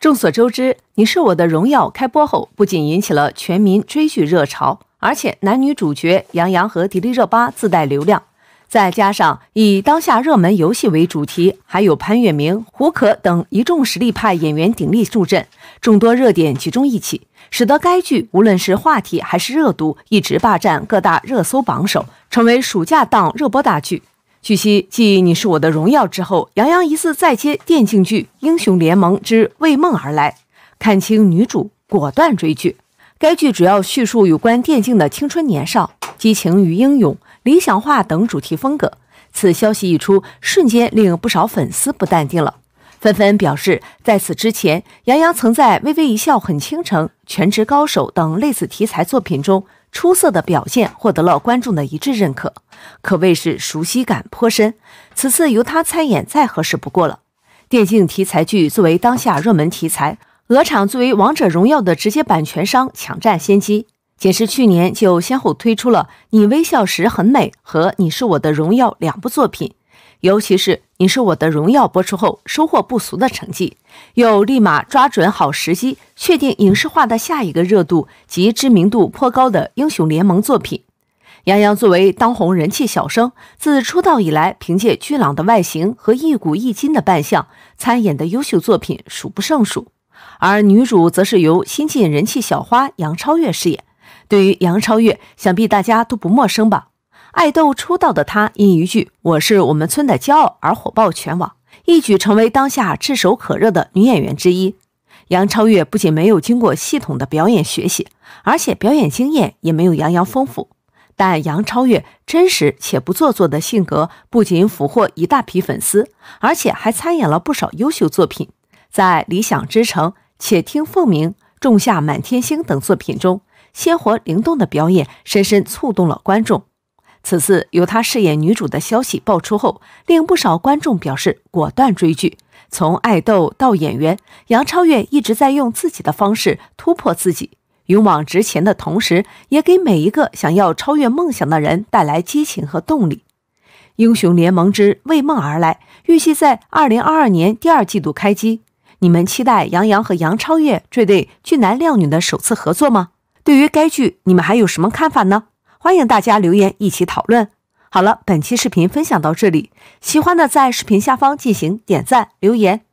众所周知，《你是我的荣耀》开播后不仅引起了全民追剧热潮，而且男女主角杨洋和迪丽热巴自带流量，再加上以当下热门游戏为主题，还有潘粤明、胡可等一众实力派演员鼎力助阵，众多热点集中一起，使得该剧无论是话题还是热度，一直霸占各大热搜榜首，成为暑假档热播大剧。据悉，继《你是我的荣耀》之后，杨洋疑似再接电竞剧《英雄联盟之为梦而来》，看清女主果断追剧。该剧主要叙述有关电竞的青春年少、激情与英勇、理想化等主题风格。此消息一出，瞬间令不少粉丝不淡定了，纷纷表示，在此之前，杨洋曾在《微微一笑很倾城》《全职高手》等类似题材作品中。出色的表现获得了观众的一致认可，可谓是熟悉感颇深。此次由他参演再合适不过了。电竞题材剧作为当下热门题材，鹅厂作为《王者荣耀》的直接版权商，抢占先机，仅是去年就先后推出了《你微笑时很美》和《你是我的荣耀》两部作品。尤其是《你是我的荣耀》播出后收获不俗的成绩，又立马抓准好时机，确定影视化的下一个热度及知名度颇高的英雄联盟作品。杨洋作为当红人气小生，自出道以来凭借俊朗的外形和一古一今的扮相，参演的优秀作品数不胜数。而女主则是由新晋人气小花杨超越饰演。对于杨超越，想必大家都不陌生吧？爱豆出道的她，因一句“我是我们村的骄傲”而火爆全网，一举成为当下炙手可热的女演员之一。杨超越不仅没有经过系统的表演学习，而且表演经验也没有杨洋丰富。但杨超越真实且不做作的性格，不仅俘获一大批粉丝，而且还参演了不少优秀作品。在《理想之城》《且听凤鸣》《仲夏满天星》等作品中，鲜活灵动的表演深深触动了观众。此次由她饰演女主的消息爆出后，令不少观众表示果断追剧。从爱豆到演员，杨超越一直在用自己的方式突破自己，勇往直前的同时，也给每一个想要超越梦想的人带来激情和动力。《英雄联盟之为梦而来》预计在二零二二年第二季度开机。你们期待杨洋和杨超越这对俊男靓女的首次合作吗？对于该剧，你们还有什么看法呢？欢迎大家留言一起讨论。好了，本期视频分享到这里，喜欢的在视频下方进行点赞留言。